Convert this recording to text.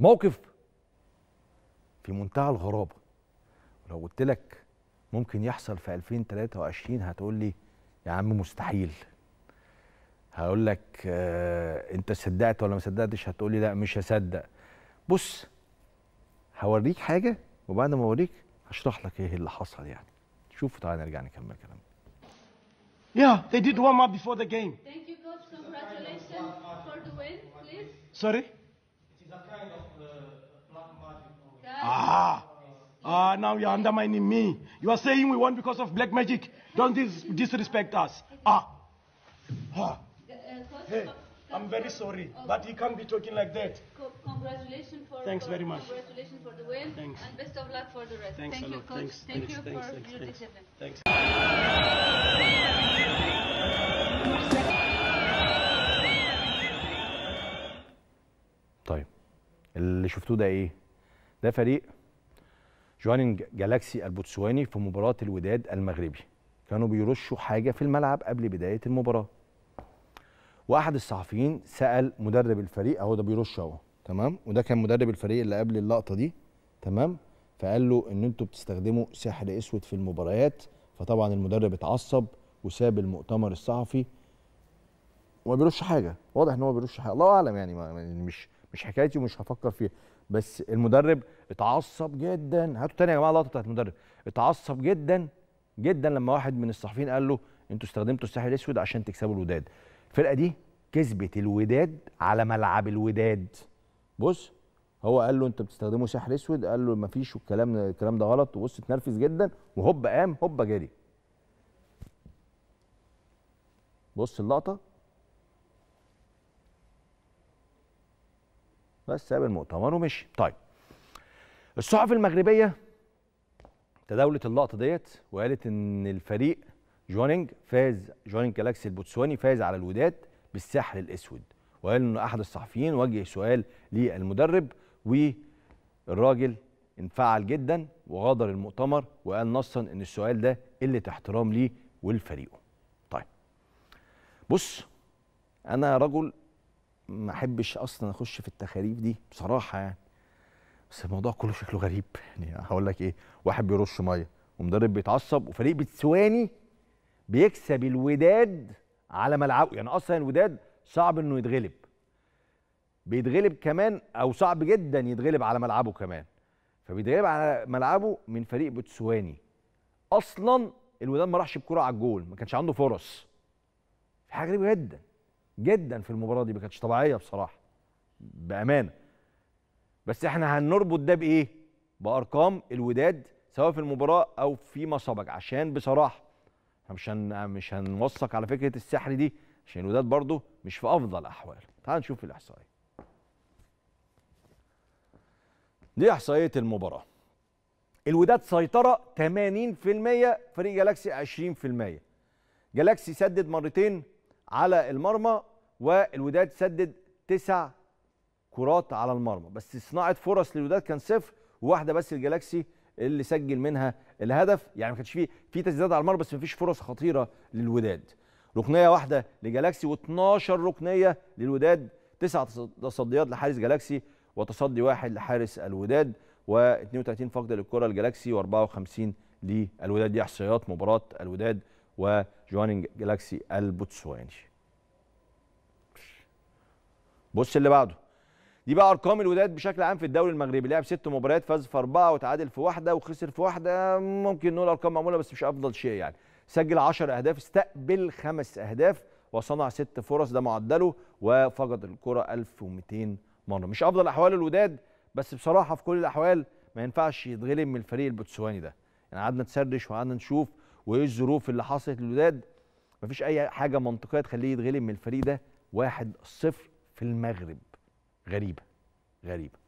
موقف في منتهى الغرابه لو قلت لك ممكن يحصل في 2023 هتقول لي يا عم مستحيل هقول لك آه انت صدقت ولا ما صدقتش هتقول لي لا مش هصدق بص هوريك حاجه وبعد ما اوريك هشرح لك ايه اللي حصل يعني شوف تعالى نرجع نكمل كلامنا Yeah, they did warm up before the game. Thank you, coach. Congratulations for the win, please. Sorry? It is a kind of Ah. Ah, now you're undermining me. You are saying we won because of black magic. Don't dis- disrespect us. Ah. ah. Hey, I'm very sorry, but he can't be talking like that. congratulations for Thanks for, very much. Congratulations for the win. Thanks. And best of luck for the rest. Thanks Thank a you, lot. coach. Thanks. Thank thanks. you thanks. for thanks. your thanks. Thanks. طيب اللي شفتوه ده ايه؟ ده فريق جوانين جالاكسي البوتسواني في مباراة الوداد المغربي كانوا بيرشوا حاجة في الملعب قبل بداية المباراة واحد الصحفيين سأل مدرب الفريق اهو ده بيرش اهو تمام وده كان مدرب الفريق اللي قبل اللقطة دي تمام فقال له ان انتوا بتستخدموا سحر اسود في المباريات فطبعا المدرب اتعصب وساب المؤتمر الصحفي وما بيرش حاجه واضح ان هو بيرش حاجه الله اعلم يعني, يعني مش مش حكايتي ومش هفكر فيها بس المدرب اتعصب جدا هاتوا تاني يا جماعه اللقطه بتاعت المدرب اتعصب جدا جدا لما واحد من الصحفيين قال له انتوا استخدمتوا الساحل الاسود عشان تكسبوا الوداد الفرقه دي كسبت الوداد على ملعب الوداد بص هو قال له انت بتستخدمه ساحل اسود قال له مفيش والكلام الكلام ده غلط وبص اتنرفز جدا وهوب قام هوب جري بص اللقطه بس ساب المؤتمر ومشي طيب الصحف المغربيه تداولت اللقطه ديت وقالت ان الفريق جوانينج فاز جوانينج جالاكسي البوتسواني فاز على الوداد بالساحل الاسود وقال ان احد الصحفيين وجه سؤال للمدرب والراجل انفعل جدا وغادر المؤتمر وقال نصا ان السؤال ده قله احترام ليه ولفريقه. طيب بص انا رجل ما احبش اصلا اخش في التخاريف دي بصراحه يعني بس الموضوع كله شكله غريب يعني هقول لك ايه واحد بيرش ميه ومدرب بيتعصب وفريق بتسواني بيكسب الوداد على ملعبه يعني اصلا الوداد صعب انه يتغلب بيتغلب كمان او صعب جدا يتغلب على ملعبه كمان فبيتغلب على ملعبه من فريق بوتسواني اصلا الوداد ما راحش بكره على الجول ما كانش عنده فرص في حاجه غريبه جدا جدا في المباراه دي ما كانتش طبيعيه بصراحه بامانه بس احنا هنربط ده بايه بارقام الوداد سواء في المباراه او فيما سبق عشان بصراحه مش هن... مش هنوثق على فكره السحر دي عشان الوداد برضو مش في افضل احواله تعال نشوف الاحصائيه دي احصائيه المباراه الوداد سيطره 80% فريق جالاكسي 20% جالاكسي سدد مرتين على المرمى والوداد سدد تسع كرات على المرمى بس صناعه فرص للوداد كان صفر وواحده بس الجالاكسي اللي سجل منها الهدف يعني ما كانش فيه في تسديدات على المرمى بس ما فيش فرص خطيره للوداد ركنيه واحده لجالاكسي و12 ركنيه للوداد تسع تصديات لحارس جالاكسي وتصدي واحد لحارس الوداد و32 فقد للكره الجالاكسي و54 للوداد دي احصائيات مباراه الوداد وجوانج جالاكسي البوتسواني بص اللي بعده دي بقى ارقام الوداد بشكل عام في الدوري المغربي لعب ست مباريات فاز في اربعه وتعادل في واحده وخسر في واحده ممكن نقول ارقام معموله بس مش افضل شيء يعني سجل 10 اهداف استقبل خمس اهداف وصنع ست فرص ده معدله وفقد الكره 1200 مره مش افضل احوال الوداد بس بصراحه في كل الاحوال ما ينفعش يتغلب من الفريق البوتسواني ده يعني قعدنا نسرش وقعدنا نشوف وايه الظروف اللي حصلت للوداد مفيش اي حاجه منطقيه تخليه يتغلب من الفريق ده 1-0 في المغرب غريبه غريبه